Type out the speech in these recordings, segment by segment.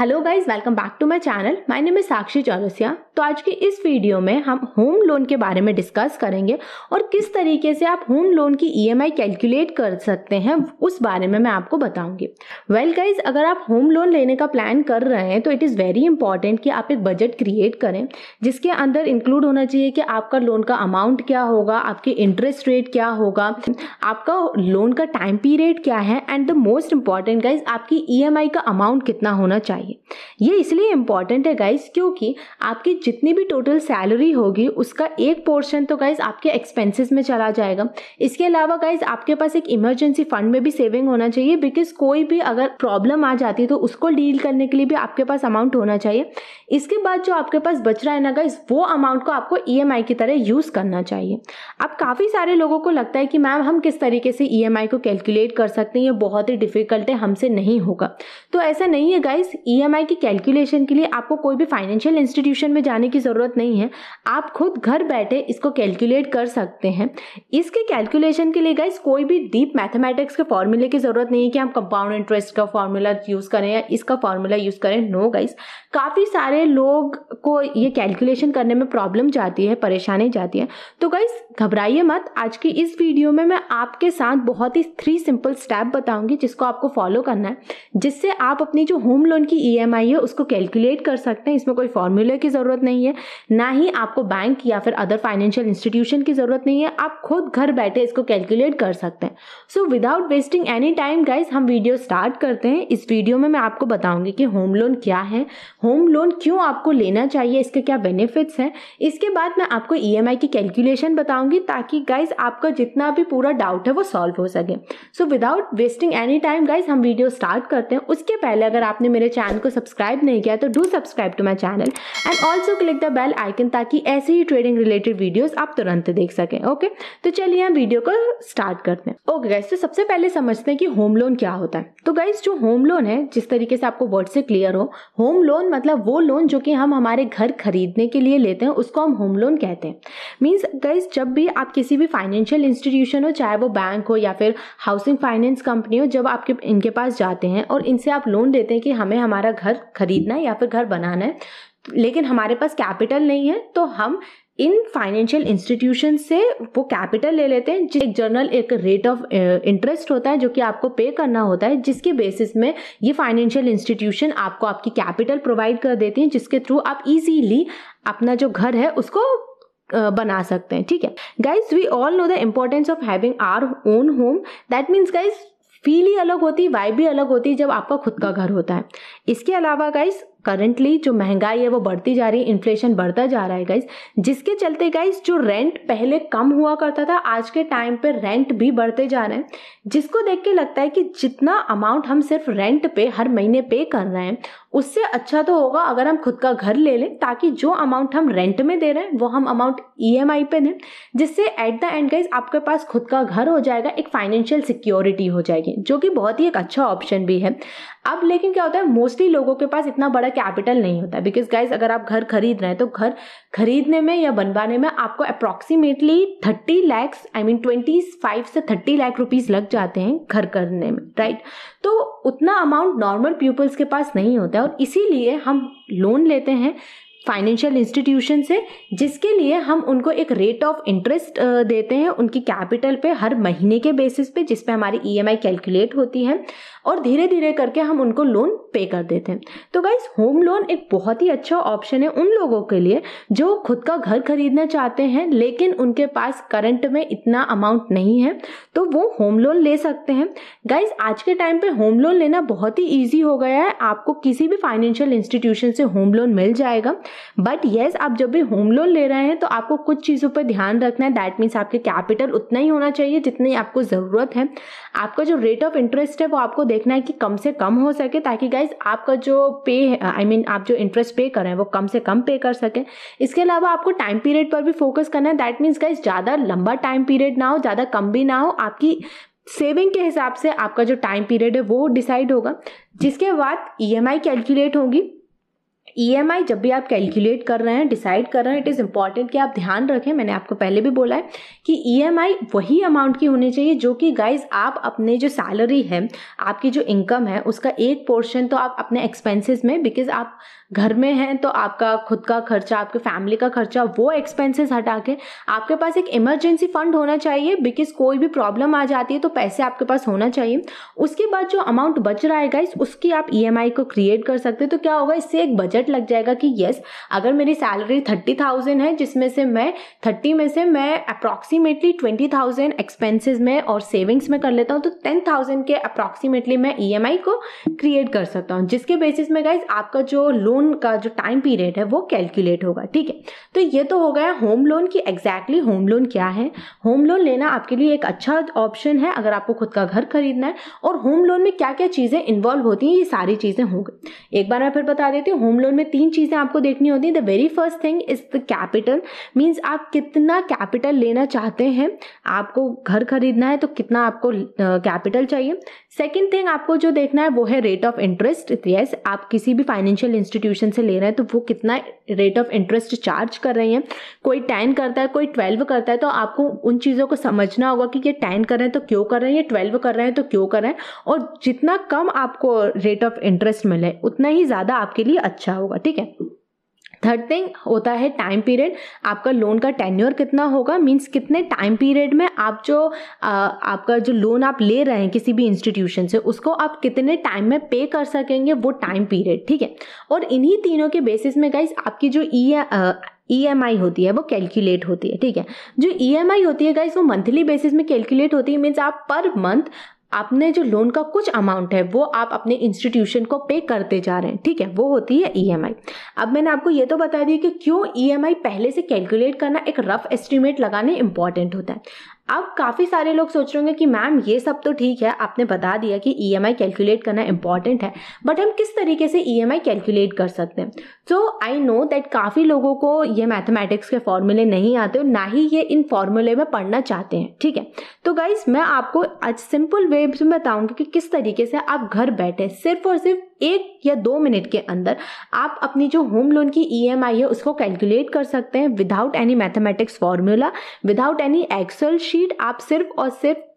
Hello guys welcome back to my channel my name है साक्षी चौरसिया तो आज के इस वीडियो में हम होम लोन के बारे में डिस्कस करेंगे और किस तरीके से आप होम लोन की ईएमआई e कैलकुलेट कर सकते हैं उस बारे में मैं आपको बताऊंगी वेल गाइस अगर आप होम लोन लेने का प्लान कर रहे हैं तो इट इज़ वेरी इंपॉर्टेंट कि आप एक बजट क्रिएट करें जिसके अंदर इंक्लूड होना चाहिए कि आपका लोन का अमाउंट क्या होगा आपके इंटरेस्ट रेट क्या होगा आपका लोन का टाइम पीरियड क्या है and the most important guys आपकी ई e का अमाउंट कितना होना चाहिए चाहिए ये इसलिए इम्पॉर्टेंट है गाइज क्योंकि आपकी जितनी भी टोटल सैलरी होगी उसका एक पोर्शन तो गाइज आपके एक्सपेंसेस में चला जाएगा इसके अलावा गाइज आपके पास एक इमरजेंसी फंड में भी सेविंग होना चाहिए बिकॉज कोई भी अगर प्रॉब्लम आ जाती है तो उसको डील करने के लिए भी आपके पास अमाउंट होना चाहिए इसके बाद जो आपके पास बच रहा है ना गाइज वो अमाउंट को आपको ई e की तरह यूज़ करना चाहिए अब काफ़ी सारे लोगों को लगता है कि मैम हम किस तरीके से ई e को कैलकुलेट कर सकते हैं ये बहुत ही डिफिकल्ट है हमसे नहीं होगा तो ऐसा नहीं है गाइज ईएमआई e की कैलकुलेशन के लिए आपको कोई भी फाइनेंशियल इंस्टीट्यूशन में जाने की ज़रूरत नहीं है आप खुद घर बैठे इसको कैलकुलेट कर सकते हैं इसके कैलकुलेशन के लिए गाइस कोई भी डीप मैथमेटिक्स के फॉर्मूले की ज़रूरत नहीं है कि आप कंपाउंड इंटरेस्ट का फॉर्मूला यूज़ करें या इसका फॉर्मूला यूज़ करें नो गाइज काफ़ी सारे लोग को ये कैलकुलेशन करने में प्रॉब्लम जाती है परेशानी जाती है तो गाइज घबराइए मत आज की इस वीडियो में मैं आपके साथ बहुत ही थ्री सिंपल स्टेप बताऊंगी जिसको आपको फॉलो करना है जिससे आप अपनी जो होम लोन की भी e ईएमआई है उसको कैलकुलेट कर सकते हैं इसमें कोई फॉर्मूले की ज़रूरत नहीं है ना ही आपको बैंक या फिर अदर फाइनेंशियल इंस्टीट्यूशन की ज़रूरत नहीं है आप खुद घर बैठे इसको कैलकुलेट कर सकते हैं so without wasting any time guys हम वीडियो स्टार्ट करते हैं इस वीडियो में मैं आपको बताऊंगी कि होम लोन क्या है होम लोन क्यों आपको लेना चाहिए इसके क्या बेनिफिट्स हैं इसके बाद मैं आपको ई e की कैलकुलेशन बताऊंगी ताकि गाइज आपका जितना भी पूरा डाउट है वो सॉल्व हो सके so without wasting any time guys हम वीडियो स्टार्ट करते हैं उसके पहले अगर आपने मेरे चैनल चैनल को सब्सक्राइब नहीं किया तो do subscribe to my channel and also click the bell icon ताकि ऐसे ही ट्रेडिंग रिलेटेड वीडियोज आप तुरंत देख सकें ओके तो चलिए हम वीडियो को स्टार्ट करते हैं ओके गाइज तो सबसे पहले समझते हैं कि होम लोन क्या होता है तो गाइज जो होम लोन है जिस तरीके से आपको वर्ड से क्लियर हो होम लोन मतलब वो लोन जो कि हम हमारे घर खरीदने के लिए लेते हैं उसको हम होम लोन कहते हैं मीन्स गाइज जब भी आप किसी भी फाइनेंशियल इंस्टीट्यूशन हो चाहे वो बैंक हो या फिर हाउसिंग फाइनेंस कंपनी हो जब आपके इनके पास जाते हैं और इनसे आप लोन लेते हैं कि हमें हमारे हमारा घर खरीदना है या फिर घर बनाना है लेकिन हमारे पास कैपिटल नहीं है तो हम इन फाइनेंशियल इंस्टीट्यूशन से वो कैपिटल ले लेते हैं जिस एक एक रेट ऑफ इंटरेस्ट होता है जो कि आपको पे करना होता है जिसके बेसिस में ये फाइनेंशियल इंस्टीट्यूशन आपको आपकी कैपिटल प्रोवाइड कर देती हैं जिसके थ्रू आप इजीली अपना जो घर है उसको बना सकते हैं ठीक है guys we all know the importance of having our own home that means guys feel ही अलग होती वाइब भी अलग होती जब आपका खुद का घर होता है इसके अलावा गाइस करंटली जो महंगाई है वो बढ़ती जा रही है इन्फ्लेशन बढ़ता जा रहा है गाइज जिसके चलते गाइज जो रेंट पहले कम हुआ करता था आज के टाइम पे रेंट भी बढ़ते जा रहे हैं जिसको देख के लगता है कि जितना अमाउंट हम सिर्फ रेंट पे हर महीने पे कर रहे हैं उससे अच्छा तो होगा अगर हम खुद का घर ले लें ताकि जो अमाउंट हम रेंट में दे रहे हैं वो हम अमाउंट ई e पे दें जिससे एट द एंड गाइज आपके पास खुद का घर हो जाएगा एक फाइनेंशियल सिक्योरिटी हो जाएगी जो कि बहुत ही एक अच्छा ऑप्शन भी है अब लेकिन क्या होता है मोस्टली लोगों के पास इतना बड़ा कैपिटल नहीं होता बिकॉज गाइज अगर आप घर खरीद रहे हैं तो घर खरीदने में या बनवाने में आपको approximately thirty lakhs I mean twenty five से थर्टी लाख रुपीज लग जाते हैं घर करने में राइट तो उतना अमाउंट नॉर्मल पीपल्स के पास नहीं होता है और इसीलिए हम लोन लेते हैं फाइनेंशियल इंस्टीट्यूशन से जिसके लिए हम उनको एक रेट ऑफ इंटरेस्ट देते हैं उनकी कैपिटल पे हर महीने के बेसिस पे जिस पे हमारी ईएमआई e कैलकुलेट होती है और धीरे धीरे करके हम उनको लोन पे कर देते हैं तो गाइज होम लोन एक बहुत ही अच्छा ऑप्शन है उन लोगों के लिए जो खुद का घर खरीदना चाहते हैं लेकिन उनके पास करंट में इतना अमाउंट नहीं है तो वो होम लोन ले सकते हैं गाइज आज के टाइम पे होम लोन लेना बहुत ही ईजी हो गया है आपको किसी भी फाइनेंशियल इंस्टीट्यूशन से होम लोन मिल जाएगा बट येस yes, आप जब भी होम लोन ले रहे हैं तो आपको कुछ चीज़ों पर ध्यान रखना है दैट मीन्स आपके कैपिटल उतना ही होना चाहिए जितनी आपको ज़रूरत है आपका जो रेट ऑफ इंटरेस्ट है वो आपको देखना है कि कम से कम हो सके ताकि गाइज आपका जो पे आई I मीन mean, आप जो इंटरेस्ट पे कर रहे हैं वो कम से कम पे कर सकें इसके अलावा आपको टाइम पीरियड पर भी फोकस करना है दैट मीन्स गाइज ज़्यादा लंबा टाइम पीरियड ना हो ज़्यादा कम भी ना हो आपकी सेविंग के हिसाब से आपका जो टाइम पीरियड है वो डिसाइड होगा जिसके बाद ई कैलकुलेट होगी ई e जब भी आप कैलकुलेट कर रहे हैं डिसाइड कर रहे हैं इट इज़ इम्पॉर्टेंट कि आप ध्यान रखें मैंने आपको पहले भी बोला है कि ई e वही अमाउंट की होनी चाहिए जो कि गाइज आप अपने जो सैलरी है आपकी जो इनकम है उसका एक पोर्शन तो आप अपने एक्सपेंसेस में बिकॉज आप घर में हैं तो आपका खुद का खर्चा आपके फैमिली का खर्चा वो एक्सपेंसेस हटा के आपके पास एक इमरजेंसी फंड होना चाहिए बिकॉज कोई भी प्रॉब्लम आ जाती है तो पैसे आपके पास होना चाहिए उसके बाद जो अमाउंट बच रहा है गाइज उसकी आप ई e को क्रिएट कर सकते हो तो क्या होगा इससे एक बजट बजट लग जाएगा कि यस अगर मेरी सैलरी थर्टी थाउजेंड है जिसमें से मैं थर्टी में से मैं अप्रॉक्सीमेटली ट्वेंटी थाउजेंड एक्सपेंसिस में और सेविंग्स में कर लेता हूँ तो टेन थाउजेंड के अप्रॉक्सीमेटली मैं ई e को क्रिएट कर सकता हूँ जिसके बेसिस में गाइज आपका जो लोन का जो टाइम पीरियड है वो कैलकुलेट होगा ठीक है तो ये तो हो गया होम लोन की एग्जैक्टली होम लोन क्या है होम लोन लेना आपके लिए एक अच्छा ऑप्शन है अगर आपको खुद का घर खरीदना है और होम लोन में क्या क्या चीज़ें इन्वॉल्व होती हैं ये सारी चीज़ें होंगी एक बार मैं फिर बता देती हूँ होम लोन कैपिटल में तीन चीज़ें आपको देखनी होती हैं the very first thing is the capital means आप कितना कैपिटल लेना चाहते हैं आपको घर खरीदना है तो कितना आपको कैपिटल uh, चाहिए सेकेंड थिंग आपको जो देखना है वो है रेट ऑफ इंटरेस्ट येस आप किसी भी फाइनेंशियल इंस्टीट्यूशन से ले रहे हैं तो वो कितना रेट ऑफ इंटरेस्ट चार्ज कर रहे हैं कोई टेन करता है कोई ट्वेल्व करता है तो आपको उन चीज़ों को समझना होगा कि ये टेन कर रहे हैं तो क्यों कर रहे हैं ये ट्वेल्व कर रहे हैं तो क्यों कर रहे हैं और जितना कम आपको रेट ऑफ इंटरेस्ट मिले उतना ही ज़्यादा आपके लिए अच्छा होगा ठीक है थर्ड थिंग होता है टाइम पीरियड आपका लोन का टेन्योर कितना होगा मींस कितने टाइम पीरियड में आप जो आ, आपका जो लोन आप ले रहे हैं किसी भी इंस्टीट्यूशन से उसको आप कितने टाइम में पे कर सकेंगे वो टाइम पीरियड ठीक है और इन्हीं तीनों के बेसिस में गाइस आपकी जो ई e, ई e होती है वो कैलकुलेट होती है ठीक है जो ई e होती है गाइस वो मंथली बेसिस में कैलकुलेट होती है मीन्स आप पर मंथ आपने जो लोन का कुछ अमाउंट है वो आप अपने इंस्टीट्यूशन को पे करते जा रहे हैं ठीक है वो होती है ईएमआई e अब मैंने आपको ये तो बता दिया कि क्यों ईएमआई e पहले से कैलकुलेट करना एक रफ एस्टिमेट लगाने इंपॉर्टेंट होता है अब काफ़ी सारे लोग सोच रहे होंगे कि मैम ये सब तो ठीक है आपने बता दिया कि ई e कैलकुलेट करना इंपॉर्टेंट है बट हम किस तरीके से ई e कैलकुलेट कर सकते हैं सो आई नो दैट काफ़ी लोगों को ये मैथमेटिक्स के फॉर्मूले नहीं आते और ना ही ये इन फॉर्मूले में पढ़ना चाहते हैं ठीक है तो गाइज मैं आपको आज सिंपल वे में बताऊँगी कि किस तरीके से आप घर बैठे सिर्फ और सिर्फ एक या दो मिनट के अंदर आप अपनी जो होम लोन की ई e है उसको कैलकुलेट कर सकते हैं without any mathematics formula without any excel sheet आप सिर्फ और सिर्फ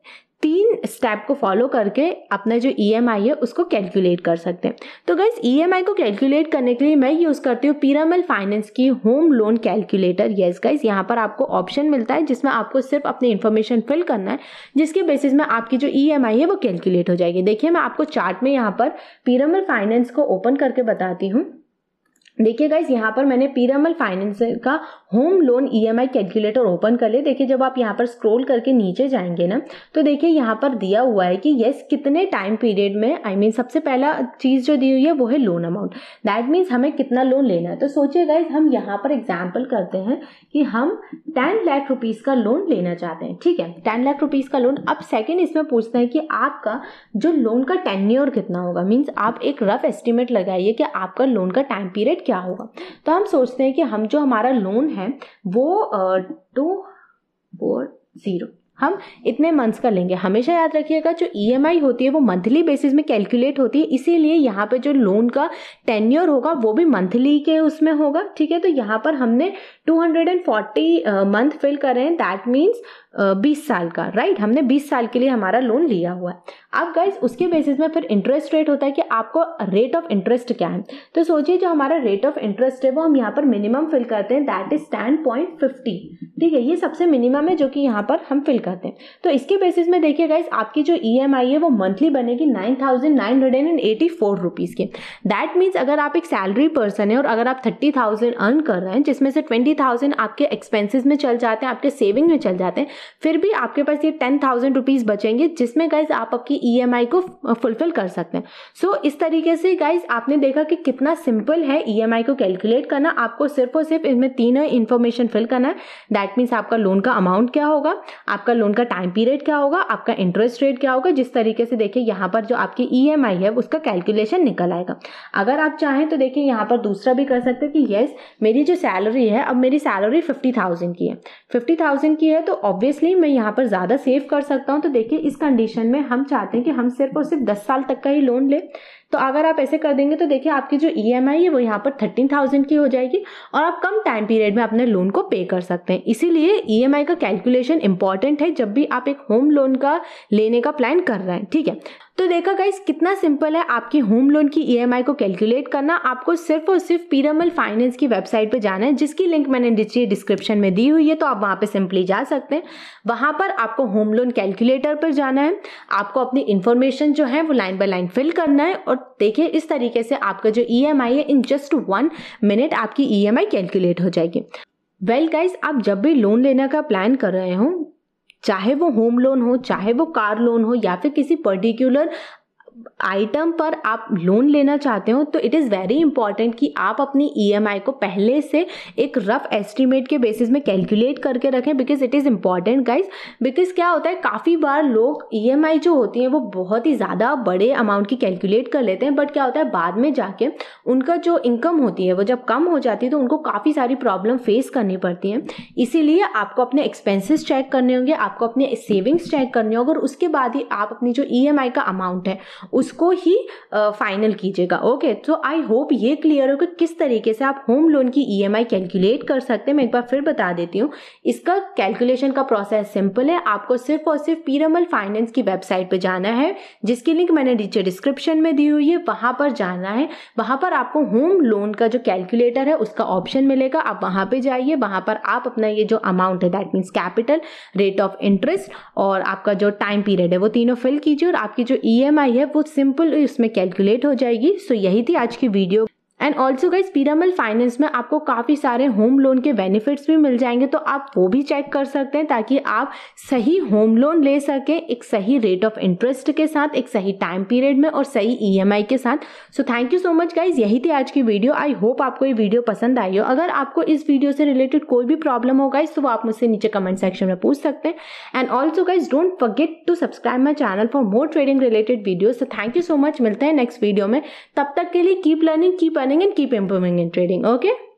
तीन स्टेप को फॉलो करके अपना जो ई e है उसको कैलकुलेट कर सकते हैं तो गैस ई e को कैलकुलेट करने के लिए मैं यूज़ करती हूँ पीरामल फाइनेंस की home loan calculator yes guys यहाँ पर आपको ऑप्शन मिलता है जिसमें आपको सिर्फ अपनी इन्फॉर्मेशन फिल करना है जिसके बेसिस में आपकी जो ई e है वो कैलकुलेट हो जाएगी देखिए मैं आपको चार्ट में यहाँ पर पीरामल फाइनेंस को ओपन करके बताती हूँ देखिए गाइज यहाँ पर मैंने पीरामल फाइनेंस का home loan EMI calculator open कर ले देखिए जब आप यहाँ पर स्क्रॉल करके नीचे जाएंगे ना तो देखिए यहाँ पर दिया हुआ है कि येस कितने टाइम पीरियड में आई I मीन mean, सबसे पहला चीज़ जो दी हुई है वो है लोन अमाउंट दैट मीन्स हमें कितना लोन लेना है तो सोचिए गाइज हम यहाँ पर एग्जाम्पल करते हैं कि हम टेन लाख रुपीज़ का लोन लेना चाहते हैं ठीक है टेन लाख रुपीज़ का लोन अब सेकेंड इसमें पूछते हैं कि आपका जो लोन का टेन्योर कितना होगा मीन्स आप एक रफ एस्टिमेट लगाइए कि आपका लोन का टाइम पीरियड क्या होगा तो हम सोचते हैं कि हम जो हमारा लोन है वो टू फोर ज़ीरो हम इतने मंथ्स का लेंगे हमेशा याद रखिएगा जो ई e होती है वो मंथली बेसिस में कैलकुलेट होती है इसीलिए यहाँ पे जो लोन का टेन्योर होगा वो भी मंथली के उसमें होगा ठीक है तो यहाँ पर हमने 240 मंथ फिल कर रहे हैं दैट मींस 20 साल का राइट right? हमने 20 साल के लिए हमारा लोन लिया हुआ है अब गाइज उसके बेसिस में फिर इंटरेस्ट रेट होता है कि आपको रेट ऑफ इंटरेस्ट क्या है तो सोचिए जो हमारा रेट ऑफ इंटरेस्ट है वो हम यहाँ पर मिनिमम फिल करते हैं that is ten point fifty ठीक है ये सबसे मिनिमम है जो कि यहाँ पर हम फिल करते हैं तो इसके बेसिस में देखिए गाइज आपकी जो ई e है वो मंथली बनेगी nine thousand nine hundred and eighty four rupees की दैट मीन्स अगर आप एक सैलरी पर्सन है और अगर आप थर्टी थाउजेंड अर्न कर रहे हैं जिसमें से ट्वेंटी थाउजेंड आपके एक्सपेंसिस में चल जाते हैं आपके सेविंग में चल जाते हैं फिर भी आपके पास ये टेन थाउजेंड रुपीज़ बचेंगे जिसमें गाइज आप आपकी ई e को फुलफिल कर सकते हैं सो so, इस तरीके से गाइज आपने देखा कि कितना सिंपल है ई e को कैलकुलेट करना आपको सिर्फ और सिर्फ इसमें तीन इन्फॉर्मेशन फिल करना है दैट मीन्स आपका लोन का अमाउंट क्या होगा आपका लोन का टाइम पीरियड क्या होगा आपका इंटरेस्ट रेट क्या होगा जिस तरीके से देखिए यहाँ पर जो आपकी ई e है उसका कैलकुलेशन निकल आएगा अगर आप चाहें तो देखिए यहाँ पर दूसरा भी कर सकते हैं कि येस मेरी जो सैलरी है अब मेरी सैलरी फिफ्टी थाउजेंड की है फिफ्टी थाउजेंड की है तो ऑब्वियसली मैं यहाँ पर ज़्यादा सेव कर सकता हूँ तो देखिए इस कंडीशन में हम चाहते चाहते हैं कि हम सिर्फ और सिर्फ दस साल तक का ही लोन लें तो अगर आप ऐसे कर देंगे तो देखिए आपकी जो ई एम आई है वो यहाँ पर थर्टीन थाउजेंड की हो जाएगी और आप कम टाइम पीरियड में अपने लोन को पे कर सकते हैं इसीलिए ई एम आई का कैलकुलेशन इंपॉर्टेंट है जब भी आप एक होम लोन का लेने का प्लान कर रहे हैं ठीक है तो देखा गाइस कितना सिंपल है आपकी होम लोन की ईएमआई e को कैलकुलेट करना आपको सिर्फ और सिर्फ पीरामल फाइनेंस की वेबसाइट पे जाना है जिसकी लिंक मैंने नीचे डिस्क्रिप्शन में दी हुई है तो आप वहाँ पे सिंपली जा सकते हैं वहाँ पर आपको होम लोन कैलकुलेटर पर जाना है आपको अपनी इन्फॉर्मेशन जो है वो लाइन बाय लाइन फिल करना है और देखिए इस तरीके से आपका जो ई e है इन जस्ट वन मिनट आपकी ई e कैलकुलेट हो जाएगी वेल well गाइज आप जब भी लोन लेने का प्लान कर रहे हो चाहे वो होम लोन हो चाहे वो कार लोन हो या फिर किसी पर्टिकुलर आइटम पर आप लोन लेना चाहते हो तो इट इज़ वेरी इंपॉर्टेंट कि आप अपनी ई e को पहले से एक रफ एस्टिमेट के बेसिस में कैलकुलेट करके रखें because it is important guys because क्या होता है काफ़ी बार लोग ई e जो होती हैं वो बहुत ही ज़्यादा बड़े अमाउंट की कैलकुलेट कर लेते हैं बट क्या होता है बाद में जाके उनका जो इनकम होती है वो जब कम हो जाती है तो उनको काफ़ी सारी प्रॉब्लम फेस करनी पड़ती है इसीलिए आपको अपने एक्सपेंसिस चेक करने होंगे आपको अपने सेविंग्स चेक करने होंगे और उसके बाद ही आप अपनी जो ई e का अमाउंट है उसको ही फाइनल कीजिएगा ओके तो आई होप ये क्लियर हो कि किस तरीके से आप होम लोन की ईएमआई e कैलकुलेट कर सकते हैं मैं एक बार फिर बता देती हूँ इसका कैलकुलेशन का प्रोसेस सिंपल है आपको सिर्फ और सिर्फ पीरमल फाइनेंस की वेबसाइट पर जाना है जिसकी लिंक मैंने नीचे डिस्क्रिप्शन में दी हुई है वहाँ पर जाना है वहाँ पर आपको होम लोन का जो कैलकुलेटर है उसका ऑप्शन मिलेगा आप वहाँ पर जाइए वहाँ पर आप अपना ये जो अमाउंट है that means capital rate of interest और आपका जो टाइम पीरियड है वो तीनों फिल कीजिए और आपकी जो ई e है वो सिंपल इसमें कैलकुलेट हो जाएगी सो यही थी आज की video and also guys Piramal finance में आपको काफ़ी सारे होम लोन के बेनिफिट्स भी मिल जाएंगे तो आप वो भी चेक कर सकते हैं ताकि आप सही होम लोन ले सकें एक सही रेट ऑफ इंटरेस्ट के साथ एक सही टाइम पीरियड में और सही ई e के साथ so thank you so much guys यही थी आज की वीडियो आई होप आपको ये वीडियो पसंद आई हो अगर आपको इस वीडियो से रिलेटेड कोई भी प्रॉब्लम हो गाइज तो वो आप मुझसे नीचे कमेंट सेक्शन में पूछ सकते हैं and also guys don't forget to subscribe my channel for more trading related video so thank you so much मिलते हैं नेक्स्ट वीडियो में तब तक के लिए keep learning keep earning learning and keep improving in trading okay